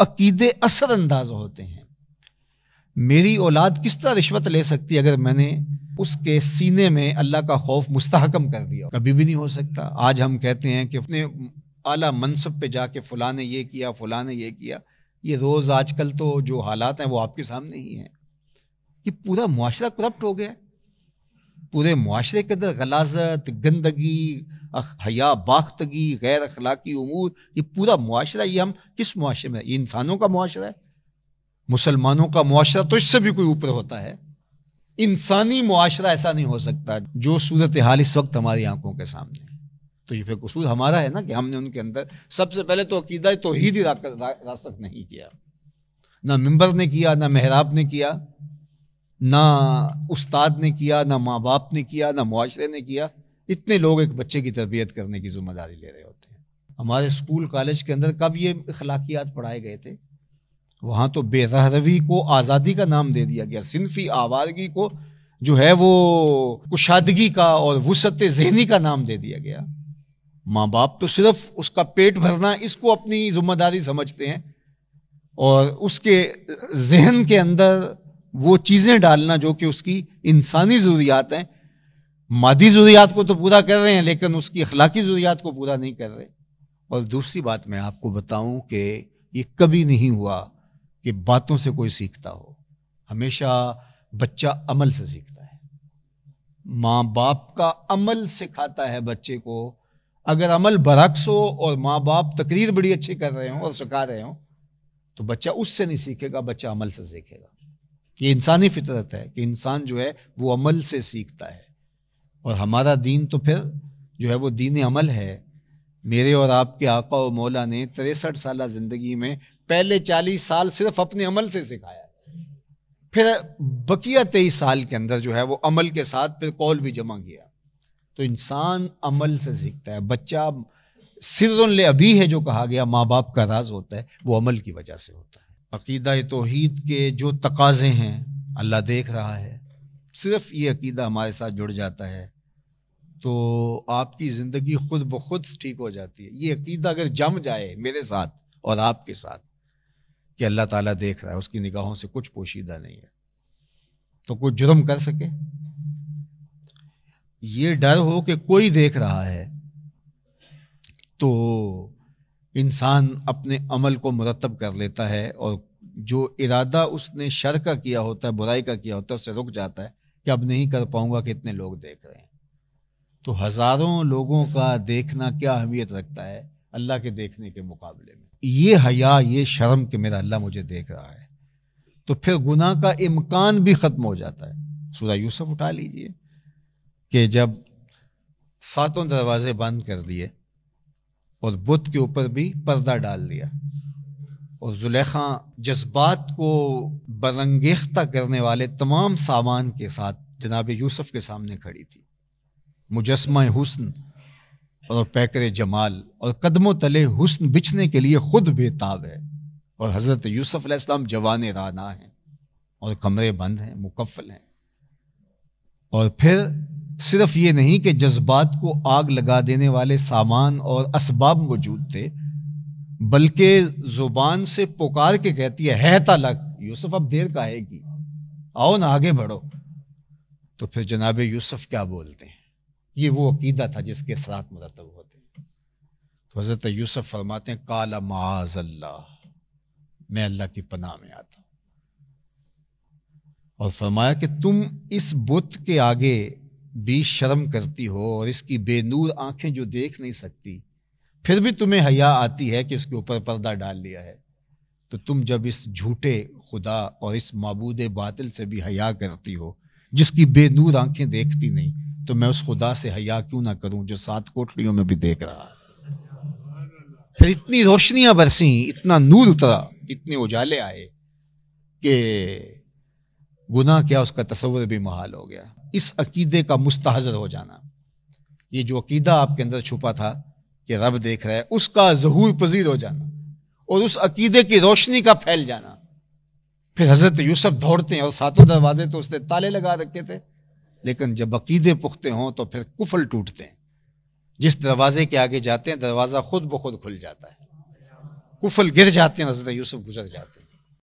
अकीदे असर अंदाज होते हैं मेरी औलाद किस तरह रिश्वत ले सकती अगर मैंने उसके सीने में अल्लाह का खौफ मुस्तहकम कर दिया कभी भी नहीं हो सकता आज हम कहते हैं कि अपने आला मनसब पे जाके फला ने ये किया फला ने ये किया ये रोज़ आजकल तो जो हालात हैं वो आपके सामने ही हैं ये पूरा मुआरा करप्ट हो गया है पूरे माशरे के अंदर गलाजत गंदगी हया बाख्तगी गैर अखलाकी उमूर ये पूरा माशरा ये हम किस माशरे में ये इंसानों का माशरा है मुसलमानों का माशरा तो इससे भी कोई ऊपर होता है इंसानी माशरा ऐसा नहीं हो सकता जो सूरत हाल इस वक्त हमारी आंखों के सामने तो ये फिर कसूर हमारा है ना कि हमने उनके अंदर सबसे पहले तो अकीदा तो ही रास्क नहीं किया ना मंबर ने किया ना मेहराब ने किया ना उस्ताद ने किया ना माँ बाप ने किया ना माशरे ने किया इतने लोग एक बच्चे की तरबियत करने की जिम्मेदारी ले रहे होते हैं हमारे स्कूल कॉलेज के अंदर कब ये अखलाकियात पढ़ाए गए थे वहाँ तो बेजहरवी को आज़ादी का नाम दे दिया गया सिनफी आवारगी को जो है वो कुशादगी का और वसत जहनी का नाम दे दिया गया माँ बाप तो सिर्फ उसका पेट भरना इसको अपनी जिम्मेदारी समझते हैं और उसके जहन के अंदर वो चीज़ें डालना जो कि उसकी इंसानी ज़रूरियात हैं मादी ज़रूरियात को तो पूरा कर रहे हैं लेकिन उसकी अखलाकी ज़रूरियात को पूरा नहीं कर रहे और दूसरी बात मैं आपको बताऊं कि ये कभी नहीं हुआ कि बातों से कोई सीखता हो हमेशा बच्चा अमल से सीखता है माँ बाप का अमल सिखाता है बच्चे को अगर अमल बरक्स हो और माँ बाप तकरीर बड़ी अच्छी कर रहे हो और सिखा रहे हो तो बच्चा उससे नहीं सीखेगा बच्चा अमल से सीखेगा ये इंसानी फितरत है कि इंसान जो है वो अमल से सीखता है और हमारा दीन तो फिर जो है वो दीन अमल है मेरे और आपके आका और मौला ने तिरसठ साल ज़िंदगी में पहले चालीस साल सिर्फ अपने अमल से सिखाया फिर बकिया तेईस साल के अंदर जो है वो अमल के साथ फिर कौल भी जमा किया तो इंसान अमल से सीखता है बच्चा सिर अभी है जो कहा गया माँ बाप का राज होता है वो अमल की वजह से होता है अकीदा तोहद के जो तकाजे हैं अल्लाह देख रहा है सिर्फ ये अकीदा हमारे साथ जुड़ जाता है तो आपकी ज़िंदगी खुद ब खुद ठीक हो जाती है ये अकीदा अगर जम जाए मेरे साथ और आपके साथ कि अल्लाह ताला देख रहा है उसकी निगाहों से कुछ पोशीदा नहीं है तो कोई जुर्म कर सके ये डर हो कि कोई देख रहा है तो इंसान अपने अमल को मुरतब कर लेता है और जो इरादा उसने शर का किया होता है बुराई का किया होता है उससे रुक जाता है कि अब नहीं कर पाऊंगा कि इतने लोग देख रहे हैं तो हज़ारों लोगों का देखना क्या अहमियत रखता है अल्लाह के देखने के मुकाबले में ये हया ये शर्म कि मेरा अल्लाह मुझे देख रहा है तो फिर गुनाह का इम्कान भी ख़त्म हो जाता है सूर्य यूसुफ उठा लीजिए कि जब सातों दरवाजे बंद कर दिए और बुत के ऊपर भी पर्दा डाल दिया और जुलेखा जज्बात को बरंगेख्ता करने वाले तमाम सामान के साथ जनाब यूसुफ के सामने खड़ी थी मुजस्मा हुसन और पैकर जमाल और कदमों तले हुसन बिछने के लिए खुद बेताब है और हज़रत यूसुफ अलैहिस्सलाम जवान राना हैं और कमरे बंद हैं मुकफ़ल हैं और फिर सिर्फ ये नहीं कि जज्बात को आग लगा देने वाले सामान और इसबाब मौजूद थे बल्कि ज़ुबान से पुकार के कहती है है तलक यूसुफ अब देर का है कि आओ ना आगे बढ़ो तो फिर जनाब यूसुफ क्या बोलते हैं ये वो अकीदा था जिसके साथ मुरतब होते हैं तो हज़रत यूसुफ फरमाते हैं काला माज अल्लाह मैं अल्लाह की पनाह में आता हूं और फरमाया कि तुम इस बुत के आगे भी शर्म करती हो और इसकी बेनूर आंखें जो देख नहीं सकती फिर भी तुम्हें हया आती है कि उसके ऊपर पर्दा डाल लिया है तो तुम जब इस झूठे खुदा और इस मबूद बातिल से भी हया करती हो जिसकी बेनूर आंखें देखती नहीं तो मैं उस खुदा से हया क्यों ना करूं जो सात कोठलियों में भी देख रहा फिर इतनी रोशनियां बरसी इतना नूर उतरा इतने उजाले आए कि गुनाह क्या उसका तस्वर भी महाल हो गया इस अकीदे का मुस्तहजर हो जाना ये जो अकीदा आपके अंदर छुपा था कि रब देख रहा है उसका जहूर पजीर हो जाना और उस अकीदे की रोशनी का फैल जाना फिर हजरत यूसुफ दौड़ते हैं और सातों दरवाजे तो उसने ताले लगा रखे थे लेकिन जब अकीदे पुख्ते हों तो फिर कुफल टूटते हैं जिस दरवाजे के आगे जाते हैं दरवाज़ा खुद ब खुद खुल जाता है कुफल गिर जाते हैं हजरत यूसुफ गुजर जाते हैं